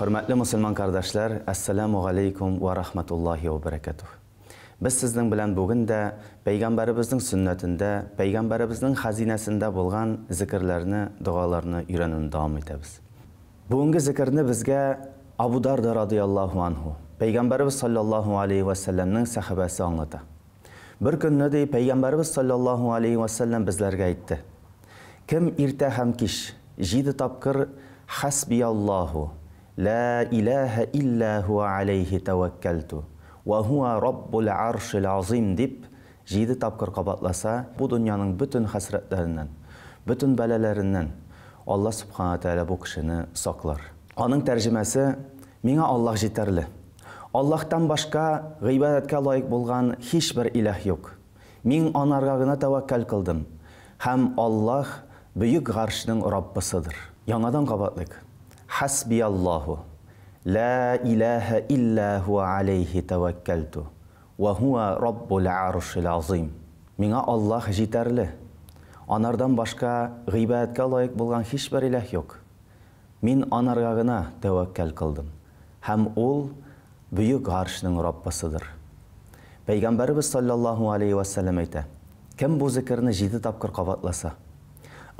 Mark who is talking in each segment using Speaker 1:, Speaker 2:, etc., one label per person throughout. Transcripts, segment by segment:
Speaker 1: Hürmetli musulman kardeşler, Esselamu алейкум ва рахматуллахи ва баракатух. Biz sizдің bilen бүгін дә Peygamberimizдің сүннәтінде, Peygamberimizдің хазинасында болған зікірлеріні, дұғаларыны үйренуін дәвам етеміз. Бүгінгі зікірні бізге Абу Дарда радиаллаху анху, Peygamberimiz sallallahu алейхи ва сахабасы аңлата. Бір күнні де Peygamberimiz sallallahu айтты. Кім иртә һәм тапқыр хасби لا إله إلا هو عليه توكلت وهو رب العرش العظيم деп жеді тапқыр қабатласа бұл дүнияның бүтін хасраттарынан бүтін бәлелерінен алла субхана тағала бұл кішіні сақлар оның тәржімесі меңа аллах жетерлі аллахтан башқа ғибадатқа лайық болған ешбір иләх жоқ мен анарға ғана тәуәккәл қылдым һәм аллах бүйік ғаршының раббысыдыр яңадан қабатлайық Хасби Аллаху, ла иляха илля хуа алейхи тәуәккәлту, уа хуа раббул аршил азим. Миңа Аллах жетәрлі. Анардан башқа ғибәәткә лайық болған ешбір иләх жоқ. Мин анарға ғына тәуәккәл қылдым. Һәм ол бүйік ғаршының Раббасыдыр. Пәйгамбәріміз саллаллаху алейхи уассалам әйтә: "Кім бұл тапқыр қабатласа,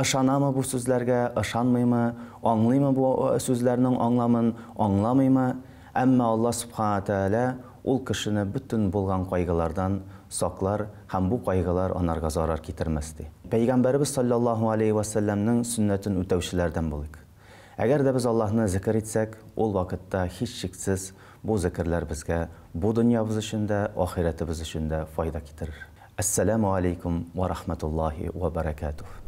Speaker 1: ышанамы бұл сөздерге ышанмаймы аңлаймы бұл сөздердің аңламын аңламаймы әмма алла субхана тәала ол кішіні бүтін болған қайғылардан сақлар һәм бұл қайғылар анарға зарар кетірместі пайғамбарыбыз саллаллаху алейхи уассаламның сүннәтін өтеушілерден болык әгәр дә біз аллаһны зікір етсек ол вакытта һеч шексіз бұл зікірлер бізге бұл дүниябыз үшін де ақиратыбыз үшін де файда кетірер ассаламу алейкум ва рахматуллахи ва баракатух